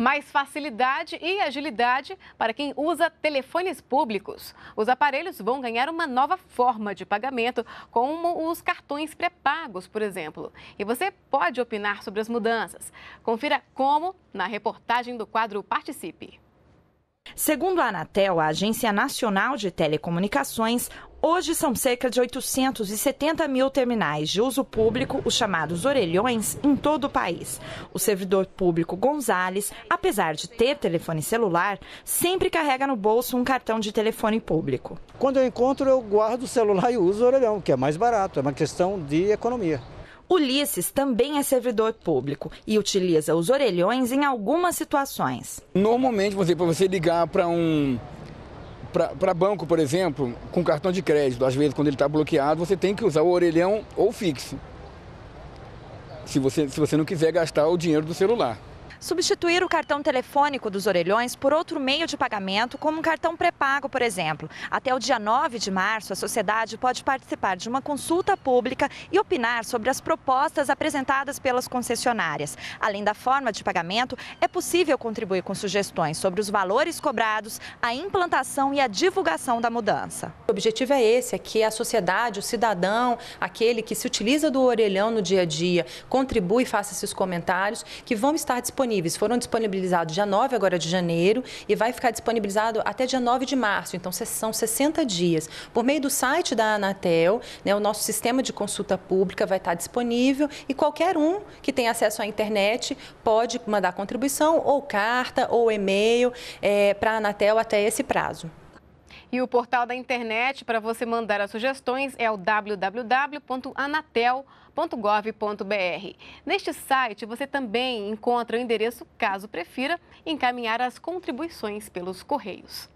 mais facilidade e agilidade para quem usa telefones públicos. Os aparelhos vão ganhar uma nova forma de pagamento, como os cartões pré-pagos, por exemplo. E você pode opinar sobre as mudanças. Confira como na reportagem do quadro Participe. Segundo a Anatel, a Agência Nacional de Telecomunicações, Hoje são cerca de 870 mil terminais de uso público, os chamados orelhões, em todo o país. O servidor público Gonzales, apesar de ter telefone celular, sempre carrega no bolso um cartão de telefone público. Quando eu encontro, eu guardo o celular e uso o orelhão, que é mais barato, é uma questão de economia. Ulisses também é servidor público e utiliza os orelhões em algumas situações. Normalmente, por para você ligar para um para banco, por exemplo, com cartão de crédito, às vezes quando ele está bloqueado, você tem que usar o orelhão ou fixo. Se você, se você não quiser gastar o dinheiro do celular substituir o cartão telefônico dos orelhões por outro meio de pagamento, como um cartão pré-pago, por exemplo. Até o dia 9 de março, a sociedade pode participar de uma consulta pública e opinar sobre as propostas apresentadas pelas concessionárias. Além da forma de pagamento, é possível contribuir com sugestões sobre os valores cobrados, a implantação e a divulgação da mudança. O objetivo é esse, é que a sociedade, o cidadão, aquele que se utiliza do orelhão no dia a dia, contribua e faça esses comentários que vão estar disponíveis disponíveis. Foram disponibilizados dia 9 agora de janeiro e vai ficar disponibilizado até dia 9 de março. Então, são 60 dias. Por meio do site da Anatel, né, o nosso sistema de consulta pública vai estar disponível e qualquer um que tem acesso à internet pode mandar contribuição ou carta ou e-mail é, eh, para a Anatel até esse prazo. E o portal da internet para você mandar as sugestões é o www.anatel.gov.br. Neste site você também encontra o endereço, caso prefira, encaminhar as contribuições pelos correios.